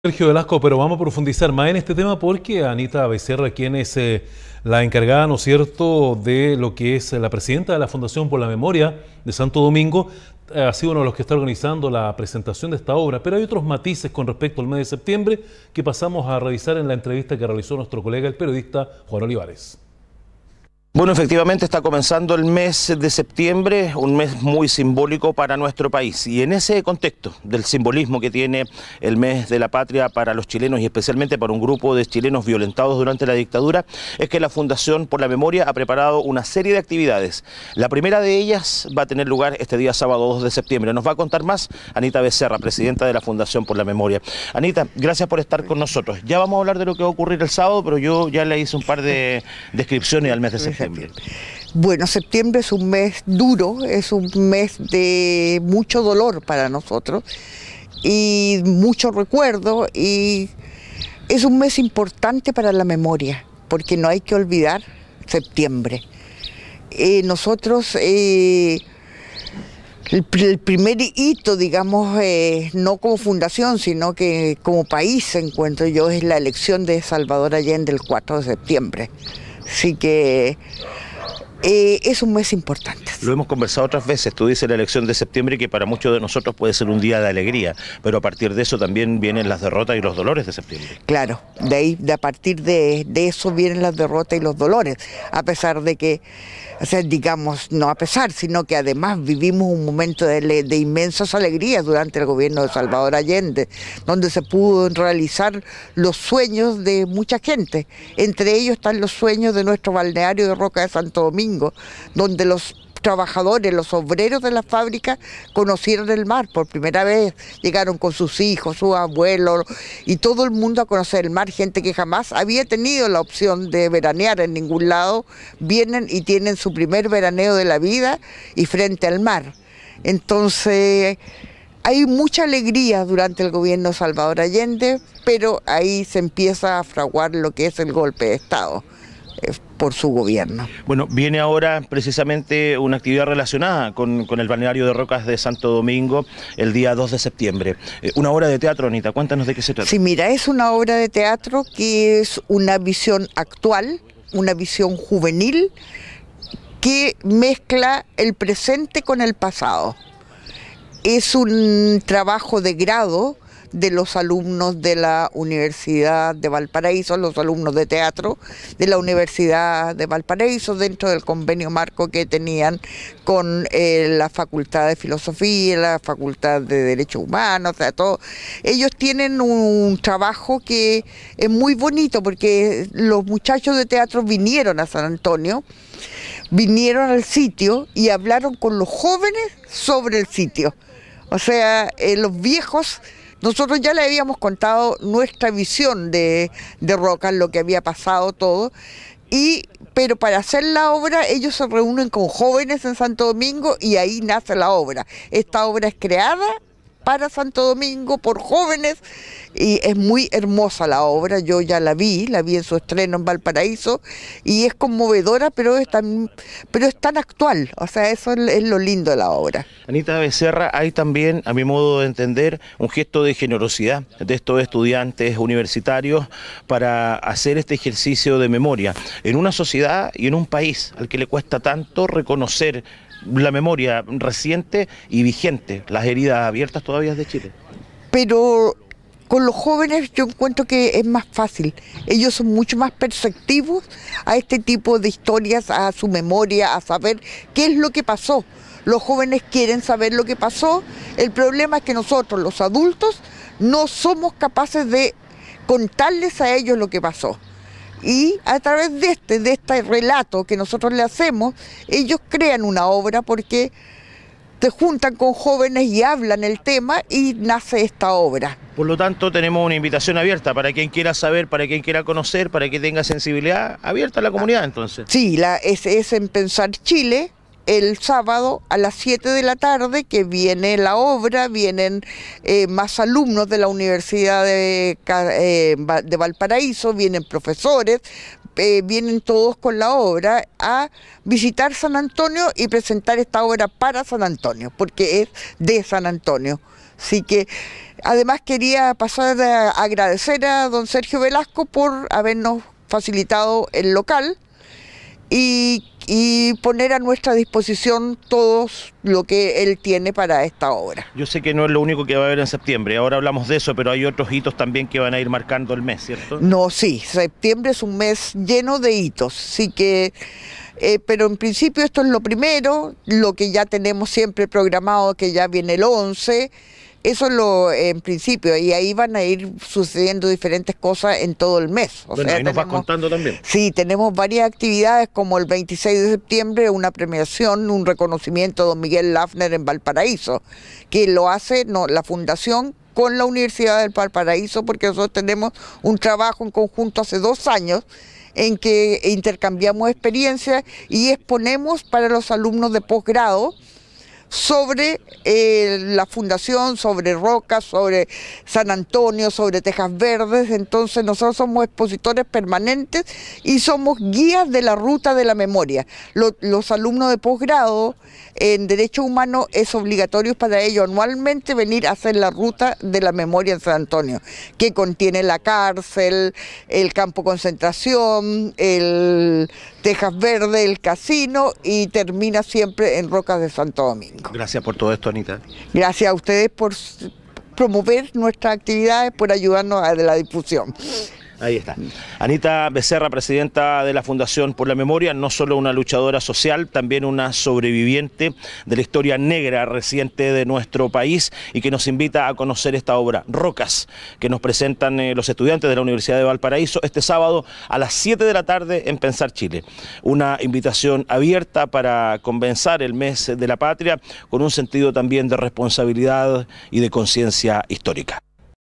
Sergio Velasco, pero vamos a profundizar más en este tema porque Anita Becerra, quien es eh, la encargada, ¿no es cierto?, de lo que es eh, la presidenta de la Fundación por la Memoria de Santo Domingo, eh, ha sido uno de los que está organizando la presentación de esta obra. Pero hay otros matices con respecto al mes de septiembre que pasamos a revisar en la entrevista que realizó nuestro colega, el periodista Juan Olivares. Bueno, efectivamente está comenzando el mes de septiembre, un mes muy simbólico para nuestro país. Y en ese contexto del simbolismo que tiene el mes de la patria para los chilenos y especialmente para un grupo de chilenos violentados durante la dictadura, es que la Fundación por la Memoria ha preparado una serie de actividades. La primera de ellas va a tener lugar este día sábado 2 de septiembre. Nos va a contar más Anita Becerra, presidenta de la Fundación por la Memoria. Anita, gracias por estar con nosotros. Ya vamos a hablar de lo que va a ocurrir el sábado, pero yo ya le hice un par de descripciones al mes de septiembre. Bueno, septiembre es un mes duro, es un mes de mucho dolor para nosotros y mucho recuerdo y es un mes importante para la memoria, porque no hay que olvidar septiembre. Eh, nosotros, eh, el, primer hito, digamos, eh, no como fundación, sino que como país, encuentro yo, es la elección de Salvador Allende el 4 de septiembre. Así que eh, es un mes importante. Lo hemos conversado otras veces, tú dices la elección de septiembre que para muchos de nosotros puede ser un día de alegría, pero a partir de eso también vienen las derrotas y los dolores de septiembre. Claro, de ahí, de a partir de, eso vienen las derrotas y los dolores, a pesar de que, o sea, digamos, no a pesar, sino que además vivimos un momento de, de inmensas alegrías durante el gobierno de Salvador Allende, donde se pudo realizar los sueños de mucha gente, entre ellos están los sueños de nuestro balneario de Roca de Santo Domingo, donde los trabajadores, los obreros de la fábrica conocieron el mar por primera vez. Llegaron con sus hijos, sus abuelos y todo el mundo a conocer el mar. Gente que jamás había tenido la opción de veranear en ningún lado, vienen y tienen su primer veraneo de la vida y frente al mar. Entonces, hay mucha alegría durante el gobierno de Salvador Allende, pero ahí se empieza a fraguar lo que es el golpe de Estado por su gobierno. Bueno, viene ahora precisamente una actividad relacionada con, el balneario de Rocas de Santo Domingo el día 2 de septiembre. Eh, una obra de teatro, Anita, cuéntanos de qué se trata. Sí, mira, es una obra de teatro que es una visión actual, una visión juvenil que mezcla el presente con el pasado. Es un trabajo de grado de los alumnos de la Universidad de Valparaíso, los alumnos de teatro de la Universidad de Valparaíso, dentro del convenio marco que tenían con eh, la Facultad de Filosofía, la Facultad de Derechos Humanos, o sea, todo. Ellos tienen un trabajo que es muy bonito porque los muchachos de teatro vinieron a San Antonio vinieron al sitio y hablaron con los jóvenes sobre el sitio. O sea, eh, los viejos nosotros ya le habíamos contado nuestra visión de, Roca, lo que había pasado todo, y pero para hacer la obra ellos se reúnen con jóvenes en Santo Domingo y ahí nace la obra. Esta obra es creada para Santo Domingo por jóvenes y es muy hermosa la obra, yo ya la vi, la vi en su estreno en Valparaíso y es conmovedora, pero es tan, pero es tan actual, o sea, eso es lo lindo de la obra. Anita Becerra, hay también, a mi modo de entender, un gesto de generosidad de estos estudiantes universitarios para hacer este ejercicio de memoria en una sociedad y en un país al que le cuesta tanto reconocer la memoria reciente y vigente, las heridas abiertas todavía de Chile. Pero con los jóvenes yo encuentro que es más fácil. Ellos son mucho más perceptivos a este tipo de historias, a su memoria, a saber qué es lo que pasó. Los jóvenes quieren saber lo que pasó. El problema es que nosotros, los adultos, no somos capaces de contarles a ellos lo que pasó. Y a través de este, de este relato que nosotros le hacemos, ellos crean una obra porque se juntan con jóvenes y hablan el tema y nace esta obra. Por lo tanto, tenemos una invitación abierta para quien quiera saber, para quien quiera conocer, para que tenga sensibilidad abierta a la comunidad entonces. Sí, la, es en Pensar Chile, el sábado a las 7 de la tarde, que viene la obra, vienen eh, más alumnos de la Universidad de, eh, Valparaíso, vienen profesores, eh, vienen todos con la obra a visitar San Antonio y presentar esta obra para San Antonio, porque es de San Antonio. Así que además quería pasar a agradecer a don Sergio Velasco por habernos facilitado el local y y poner a nuestra disposición todo lo que él tiene para esta obra. Yo sé que no es lo único que va a haber en septiembre, ahora hablamos de eso, pero hay otros hitos también que van a ir marcando el mes, ¿cierto? No, sí, septiembre es un mes lleno de hitos, así que... Eh, pero en principio esto es lo primero, lo que ya tenemos siempre programado, que ya viene el 11, eso es lo en principio, y ahí van a ir sucediendo diferentes cosas en todo el mes. nos vas contando también. Sí, tenemos varias actividades como el 26 de septiembre, una premiación, un reconocimiento a don Miguel Lafner en Valparaíso, que lo hace no, la Fundación con la Universidad del Valparaíso, porque nosotros tenemos un trabajo en conjunto hace dos años en que intercambiamos experiencias y exponemos para los alumnos de posgrado sobre eh, la fundación, sobre Roca, sobre San Antonio, sobre Tejas Verdes. Entonces nosotros somos expositores permanentes y somos guías de la ruta de la memoria. los alumnos de posgrado en Derecho Humano es obligatorio para ellos anualmente venir a hacer la ruta de la memoria en San Antonio, que contiene la cárcel, el campo de concentración, el Tejas Verde, el casino y termina siempre en Rocas de Santo Domingo. Gracias por todo esto, Anita. Gracias a ustedes por promover nuestras actividades, por ayudarnos a la difusión. Ahí está. Anita Becerra, presidenta de la Fundación por la Memoria, no solo una luchadora social, también una sobreviviente de la historia negra reciente de nuestro país y que nos invita a conocer esta obra, Rocas, que nos presentan eh, los estudiantes de la Universidad de Valparaíso este sábado a las 7 de la tarde en Pensar Chile. Una invitación abierta para comenzar el mes de la patria con un sentido también de responsabilidad y de conciencia histórica.